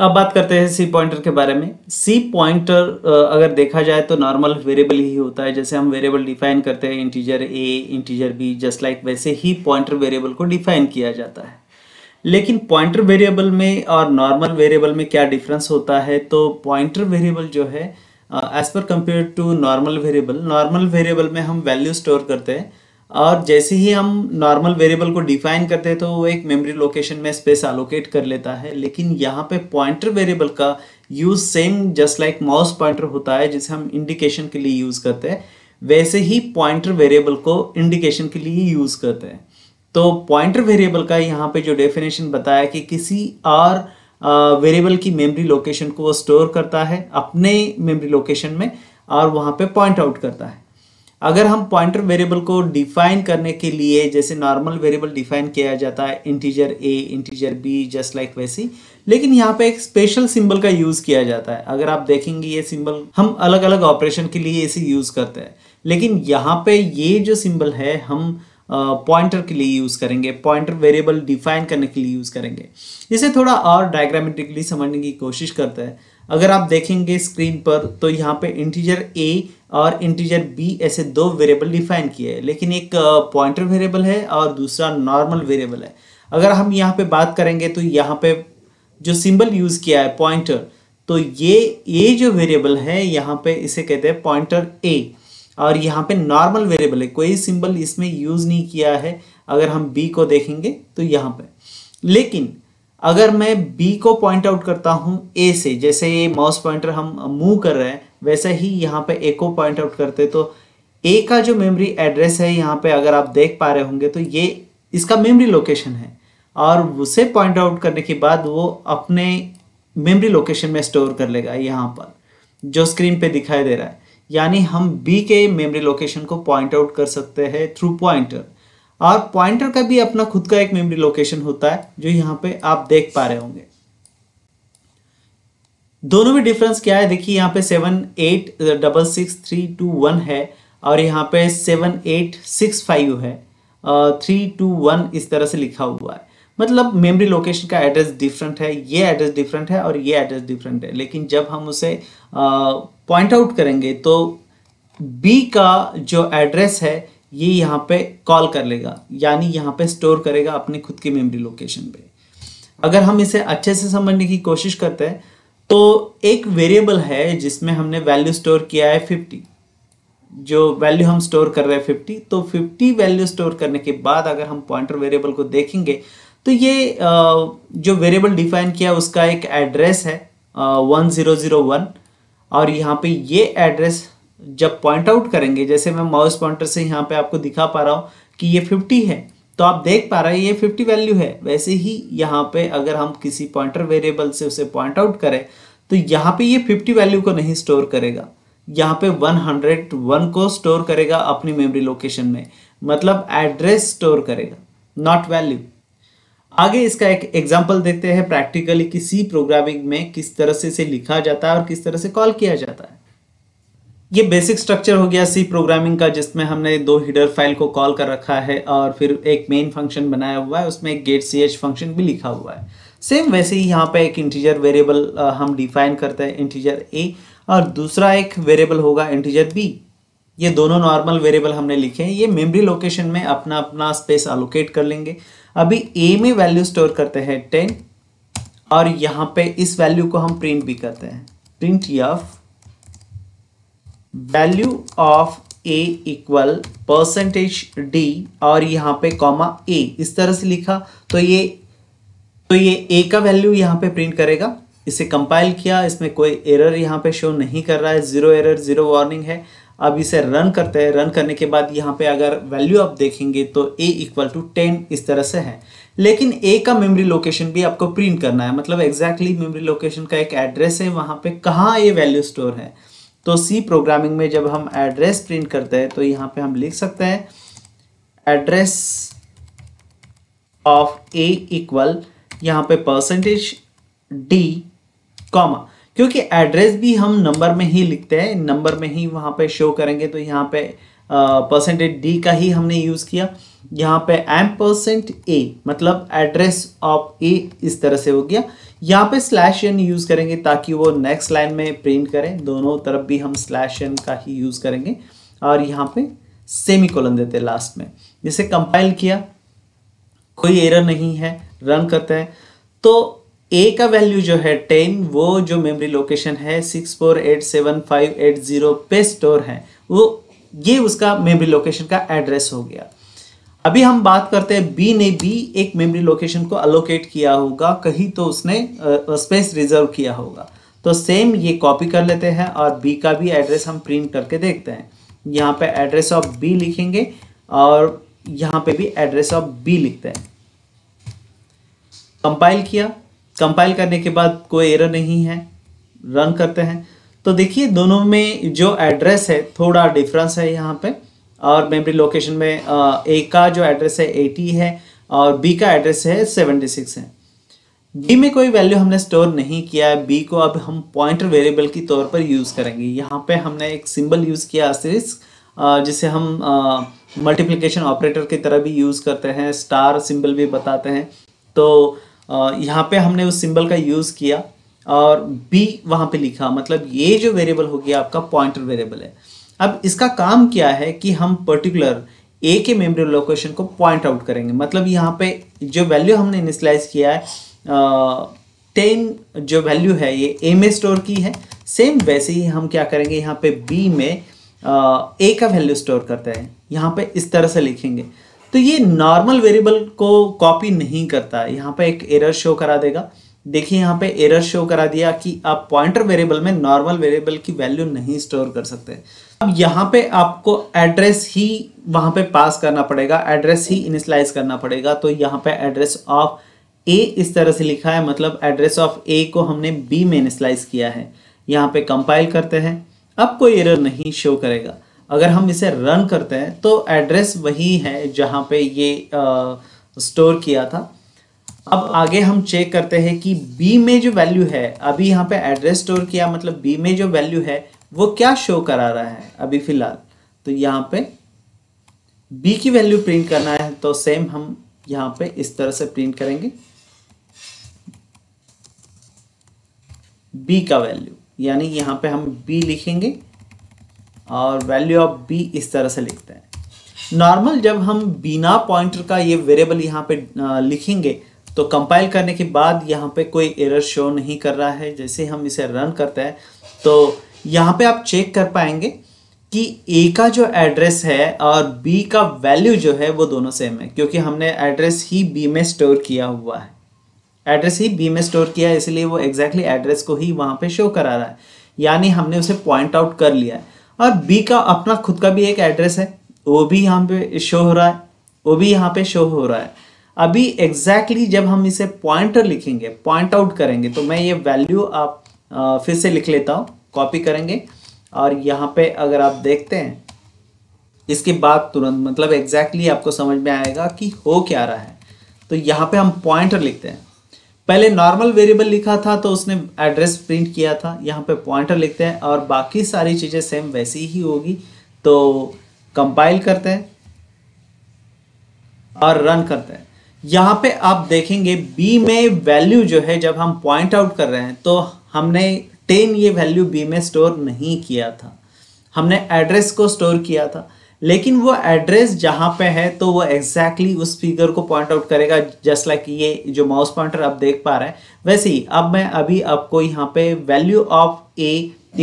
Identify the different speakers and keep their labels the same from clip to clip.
Speaker 1: अब बात करते हैं सी पॉइंटर के बारे में सी पॉइंटर अगर देखा जाए तो नॉर्मल वेरिएबल ही होता है जैसे हम वेरिएबल डिफाइन करते हैं integer A integer B just like वैसे ही पॉइंटर वेरिएबल को डिफाइन किया जाता है लेकिन पॉइंटर वेरिएबल में और नॉर्मल वेरिएबल में क्या डिफरेंस होता है तो पॉइंटर वेरिएबल जो है एज पर compare to normal variable normal variable में हम वैल्यू स्टोर करते हैं और जैसे ही हम नॉर्मल वेरिएबल को डिफाइन करते हैं तो वो एक मेमोरी लोकेशन में स्पेस एलोकेट कर लेता है लेकिन यहाँ पे पॉइंटर वेरिएबल का use same just like mouse pointer होता है जिसे हम इंडिकेशन के लिए यूज़ करते हैं वैसे ही पॉइंटर वेरिएबल को इंडिकेशन के लिए यूज़ करते हैं तो पॉइंटर वेरिएबल का यहाँ पे जो डेफिनेशन बताया कि किसी और वेरिएबल की मेमरी लोकेशन को वो स्टोर करता है अपने मेमरी लोकेशन में और वहाँ पे पॉइंट आउट करता है अगर हम पॉइंटर वेरिएबल को डिफाइन करने के लिए जैसे नॉर्मल वेरिएबल डिफाइन किया जाता है integer A integer B just like वैसी लेकिन यहाँ पे एक स्पेशल सिंबल का यूज किया जाता है अगर आप देखेंगे ये सिंबल हम अलग अलग ऑपरेशन के लिए इसे यूज करते हैं लेकिन यहाँ पे ये जो सिंबल है हम पॉइंटर uh, के लिए यूज़ करेंगे पॉइंटर वेरिएबल डिफाइन करने के लिए यूज़ करेंगे इसे थोड़ा और डायग्रामेटिकली समझने की कोशिश करता है अगर आप देखेंगे स्क्रीन पर तो यहाँ पे इंटीजर ए और इंटीजर बी ऐसे दो वेरिएबल डिफाइन किए हैं लेकिन एक पॉइंटर वेरिएबल है और दूसरा नॉर्मल वेरिएबल है अगर हम यहाँ पे बात करेंगे तो यहाँ पे जो सिंबल यूज़ किया है पॉइंटर तो ये ए जो वेरिएबल है यहाँ पे इसे कहते हैं पॉइंटर ए और यहाँ पे नॉर्मल वेरिएबल है कोई सिंबल इसमें यूज़ नहीं किया है अगर हम बी को देखेंगे तो यहाँ पे लेकिन अगर मैं बी को पॉइंट आउट करता हूँ ए से जैसे ये माउस पॉइंटर हम मूव कर रहे हैं वैसे ही यहाँ पे एक पॉइंट आउट करते तो ए का जो मेमोरी एड्रेस है यहाँ पे अगर आप देख पा रहे होंगे तो ये इसका मेमोरी लोकेशन है और उसे पॉइंट आउट करने के बाद वो अपने मेमोरी लोकेशन में स्टोर कर लेगा यहाँ पर जो स्क्रीन पे दिखाई दे रहा है यानी हम बी के मेमोरी लोकेशन को पॉइंट आउट कर सकते हैं थ्रू पॉइंटर और पॉइंटर का भी अपना खुद का एक मेमोरी लोकेशन होता है जो यहाँ पे आप देख पा रहे होंगे दोनों में डिफरेंस क्या है देखिए यहाँ पे seven eight double six three two one है और यहाँ पे सेवन एट सिक्स फाइव है थ्री टू वन इस तरह से लिखा हुआ है मतलब मेमोरी लोकेशन का एड्रेस डिफरेंट है ये एड्रेस डिफरेंट है और ये एड्रेस डिफरेंट है लेकिन जब हम उसे पॉइंट आउट करेंगे तो बी का जो एड्रेस है ये यहाँ पे कॉल कर लेगा यानी यहाँ पे स्टोर करेगा अपने खुद की मेमोरी लोकेशन पे अगर हम इसे अच्छे से समझने की कोशिश करते हैं तो एक वेरिएबल है जिसमें हमने वैल्यू स्टोर किया है फिफ्टी जो वैल्यू हम स्टोर कर रहे हैं फिफ्टी तो फिफ्टी वैल्यू स्टोर करने के बाद अगर हम पॉइंटर वेरिएबल को देखेंगे तो ये जो वेरिएबल डिफाइन किया उसका एक एड्रेस है वन ज़ीरो ज़ीरो वन और यहाँ पे ये एड्रेस जब पॉइंट आउट करेंगे जैसे मैं माउस पॉइंटर से यहाँ पे आपको दिखा पा रहा हूँ कि ये फिफ्टी है तो आप देख पा रहे हैं ये 50 वैल्यू है वैसे ही यहाँ पे अगर हम किसी पॉइंटर वेरिएबल से उसे पॉइंट आउट करें तो यहाँ पे ये 50 वैल्यू को नहीं स्टोर करेगा यहाँ पे 101 को स्टोर करेगा अपनी मेमोरी लोकेशन में मतलब एड्रेस स्टोर करेगा नॉट वैल्यू आगे इसका एक एग्जाम्पल देखते हैं प्रैक्टिकली किसी प्रोग्रामिंग में किस तरह से इसे लिखा जाता है और किस तरह से कॉल किया जाता है ये बेसिक स्ट्रक्चर हो गया सी प्रोग्रामिंग का जिसमें हमने दो हीडर फाइल को कॉल कर रखा है और फिर एक मेन फंक्शन बनाया हुआ है उसमें एक गेट सी एच फंक्शन भी लिखा हुआ है सेम वैसे ही यहाँ पे एक इंटीजर वेरिएबल हम डिफाइन करते हैं इंटीजर ए और दूसरा एक वेरिएबल होगा इंटीजर बी ये दोनों नॉर्मल वेरिएबल हमने लिखे हैं ये मेमरी लोकेशन में अपना अपना स्पेस अलोकेट कर लेंगे अभी ए में वैल्यू स्टोर करते हैं टेन और यहाँ पे इस वैल्यू को हम प्रिंट भी करते हैं printf value of A equal percentage D और यहाँ पे कॉमा ए इस तरह से लिखा तो ये तो ये ए का वैल्यू यहां पे प्रिंट करेगा इसे कंपाइल किया इसमें कोई एरर यहाँ पे शो नहीं कर रहा है ज़ीरो एरर ज़ीरो वार्निंग है अब इसे रन करते हैं रन करने के बाद यहाँ पे अगर वैल्यू आप देखेंगे तो a इक्वल टू टेन इस तरह से है लेकिन a का मेमोरी लोकेशन भी आपको प्रिंट करना है मतलब एग्जैक्टली मेमोरी लोकेशन का एक एड्रेस है वहां पे कहाँ ये वैल्यू स्टोर है तो सी प्रोग्रामिंग में जब हम एड्रेस प्रिंट करते हैं तो यहाँ पे हम लिख सकते हैं एड्रेस ऑफ ए इक्वल यहाँ पे परसेंटेज डी कॉमा क्योंकि एड्रेस भी हम नंबर में ही लिखते हैं नंबर में ही वहाँ पे शो करेंगे तो यहाँ पे परसेंटेज डी का ही हमने यूज़ किया यहाँ पे एम परसेंट ए मतलब एड्रेस ऑफ ए इस तरह से हो गया यहाँ पे स्लैश एन यूज़ करेंगे ताकि वो नेक्स्ट लाइन में प्रिंट करें दोनों तरफ भी हम स्लैश एन का ही यूज़ करेंगे और यहाँ पे सेमी कोलन देते हैं लास्ट में जिसे कंपाइल किया कोई एरर नहीं है रन करते हैं तो ए का वैल्यू जो है टेन वो जो मेमोरी लोकेशन है six four eight seven five eight zero पे स्टोर है वो ये उसका मेमोरी लोकेशन का एड्रेस हो गया अभी हम बात करते हैं बी ने भी एक मेमोरी लोकेशन को अलोकेट किया होगा कहीं तो उसने स्पेस रिजर्व किया होगा तो सेम ये कॉपी कर लेते हैं और बी का भी एड्रेस हम प्रिंट करके देखते हैं यहाँ पे एड्रेस ऑफ बी लिखेंगे और यहाँ पे भी एड्रेस ऑफ बी लिखते हैं कंपाइल किया कंपाइल करने के बाद कोई एरर नहीं है रन करते हैं तो देखिए दोनों में जो एड्रेस है थोड़ा डिफरेंस है यहाँ पर और मेमोरी लोकेशन में ए का जो एड्रेस है एटी है और बी का एड्रेस है सेवेंटी सिक्स है बी में कोई वैल्यू हमने स्टोर नहीं किया है बी को अब हम पॉइंटर वेरिएबल की तौर पर यूज़ करेंगे यहाँ पे हमने एक सिंबल यूज़ किया असिस्क जिसे हम मल्टीप्लिकेशन ऑपरेटर की तरह भी यूज़ करते हैं स्टार सिंबल भी बताते हैं तो यहाँ पे हमने उस सिंबल का यूज़ किया और बी वहाँ पे लिखा मतलब ये जो वेरिएबल हो गया आपका पॉइंटर वेरिएबल है अब इसका काम क्या है कि हम पर्टिकुलर ए के मेमोरी लोकेशन को पॉइंट आउट करेंगे मतलब यहाँ पे जो वैल्यू हमने इनिशलाइज किया है टेन जो वैल्यू है ये ए में स्टोर की है सेम वैसे ही हम क्या करेंगे यहाँ पे बी में ए का वैल्यू स्टोर करते हैं यहाँ पे इस तरह से लिखेंगे तो ये नॉर्मल वेरिएबल को कॉपी नहीं करता यहाँ पे एक एरर शो करा देगा देखिए यहाँ पे एरर शो करा दिया कि आप पॉइंटर वेरिएबल में नॉर्मल वेरिएबल की वैल्यू नहीं स्टोर कर सकते अब यहाँ पे आपको एड्रेस ही वहाँ पे पास करना पड़ेगा एड्रेस ही इनिशलाइज करना पड़ेगा तो यहाँ पे एड्रेस ऑफ ए इस तरह से लिखा है मतलब एड्रेस ऑफ ए को हमने बी में इनिशलाइज किया है यहाँ पे कंपाइल करते हैं अब कोई एरर नहीं शो करेगा अगर हम इसे रन करते हैं तो एड्रेस वही है जहाँ पे ये स्टोर किया था अब आगे हम चेक करते हैं कि बी में जो वैल्यू है अभी यहाँ पे एड्रेस स्टोर किया मतलब बी में जो वैल्यू है वो क्या शो करा रहा है अभी फिलहाल तो यहाँ पे बी की वैल्यू प्रिंट करना है तो सेम हम यहाँ पे इस तरह से प्रिंट करेंगे बी का वैल्यू यानी यहाँ पे हम बी लिखेंगे और वैल्यू ऑफ बी इस तरह से लिखते हैं नॉर्मल जब हम बिना पॉइंटर का ये वेरिएबल यहाँ पे लिखेंगे तो कंपाइल करने के बाद यहाँ पे कोई एरर शो नहीं कर रहा है जैसे हम इसे रन करते हैं तो यहाँ पे आप चेक कर पाएंगे कि ए का जो एड्रेस है और बी का वैल्यू जो है वो दोनों सेम है क्योंकि हमने एड्रेस ही बी में स्टोर किया हुआ है एड्रेस ही बी में स्टोर किया है इसलिए वो एग्जैक्टली exactly एड्रेस को ही वहाँ पे शो करा रहा है यानी हमने उसे पॉइंट आउट कर लिया है और बी का अपना खुद का भी एक एड्रेस है वो भी यहाँ पे शो हो रहा है वो भी यहाँ पे शो हो रहा है अभी एग्जैक्टली exactly जब हम इसे पॉइंटर लिखेंगे पॉइंट आउट करेंगे तो मैं ये वैल्यू आप फिर से लिख लेता हूँ कॉपी करेंगे और यहाँ पे अगर आप देखते हैं इसके बाद तुरंत मतलब एग्जैक्टली exactly आपको समझ में आएगा कि हो क्या रहा है तो यहाँ पे हम पॉइंटर लिखते हैं पहले नॉर्मल वेरिएबल लिखा था तो उसने एड्रेस प्रिंट किया था यहाँ पे पॉइंटर लिखते हैं और बाकी सारी चीज़ें सेम वैसी ही होगी तो कंपाइल करते हैं और रन करते हैं यहाँ पे आप देखेंगे बी में वैल्यू जो है जब हम पॉइंट आउट कर रहे हैं तो हमने टेन ये वैल्यू बी में स्टोर नहीं किया था हमने एड्रेस को स्टोर किया था लेकिन वो एड्रेस जहाँ पे है तो वो एग्जैक्टली exactly उस फिगर को पॉइंट आउट करेगा जस्ट लाइक ये जो माउस पॉइंटर आप देख पा रहे हैं वैसे ही अब मैं अभी आपको यहाँ पे value of A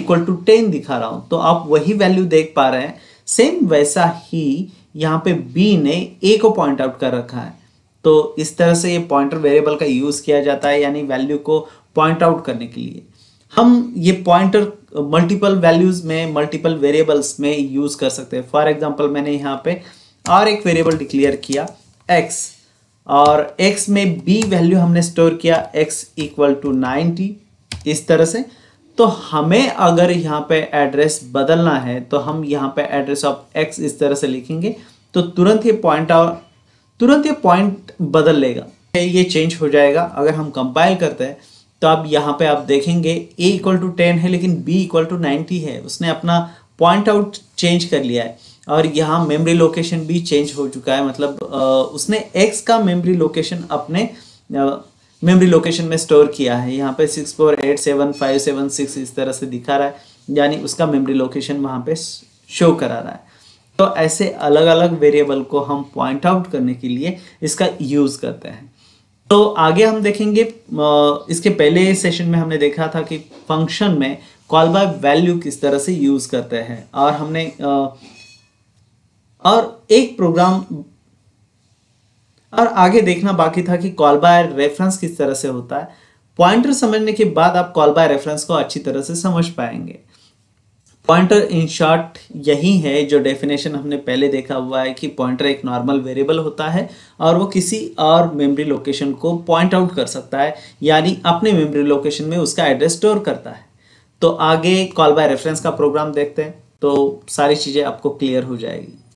Speaker 1: equal to ten दिखा रहा हूँ तो आप वही वैल्यू देख पा रहे हैं सेम वैसा ही यहाँ पे बी ने ए को पॉइंट आउट कर रखा है तो इस तरह से ये पॉइंटर वेरिएबल का यूज़ किया जाता है यानी वैल्यू को पॉइंट आउट करने के लिए हम ये पॉइंटर मल्टीपल वैल्यूज़ में मल्टीपल वेरिएबल्स में यूज़ कर सकते हैं फॉर एग्जांपल मैंने यहाँ पे और एक वेरिएबल डिक्लेयर किया एक्स और एक्स में बी वैल्यू हमने स्टोर किया एक्स इक्वल टू नाइन्टी इस तरह से तो हमें अगर यहाँ पे एड्रेस बदलना है तो हम यहाँ पे एड्रेस ऑफ एक्स इस तरह से लिखेंगे तो तुरंत ये पॉइंट आउट तुरंत ये पॉइंट बदल लेगा ये चेंज हो जाएगा अगर हम कंपाइल करते हैं तो अब यहाँ पे आप देखेंगे ए इक्वल टू टेन है लेकिन बी इक्वल टू नाइन्टी है उसने अपना पॉइंट आउट चेंज कर लिया है और यहाँ मेमोरी लोकेशन भी चेंज हो चुका है मतलब उसने एक्स का मेमोरी लोकेशन अपने मेमोरी लोकेशन में स्टोर किया है यहाँ पे six four eight seven five seven six इस तरह से दिखा रहा है यानी उसका मेमोरी लोकेशन वहाँ पे शो करा रहा है तो ऐसे अलग अलग वेरिएबल को हम पॉइंट आउट करने के लिए इसका यूज करते हैं तो आगे हम देखेंगे इसके पहले सेशन में हमने देखा था कि फंक्शन में कॉल बाय वैल्यू किस तरह से यूज करते हैं और हमने और एक प्रोग्राम और आगे देखना बाकी था कि कॉल बाय रेफरेंस किस तरह से होता है पॉइंटर समझने के बाद आप कॉल बाय रेफरेंस को अच्छी तरह से समझ पाएंगे पॉइंटर इन शॉर्ट यही है जो डेफिनेशन हमने पहले देखा हुआ है कि पॉइंटर एक नॉर्मल वेरिएबल होता है और वो किसी और मेमोरी लोकेशन को पॉइंट आउट कर सकता है यानी अपने मेमोरी लोकेशन में उसका एड्रेस स्टोर करता है तो आगे कॉल बाय रेफरेंस का प्रोग्राम देखते हैं तो सारी चीज़ें आपको क्लियर हो जाएगी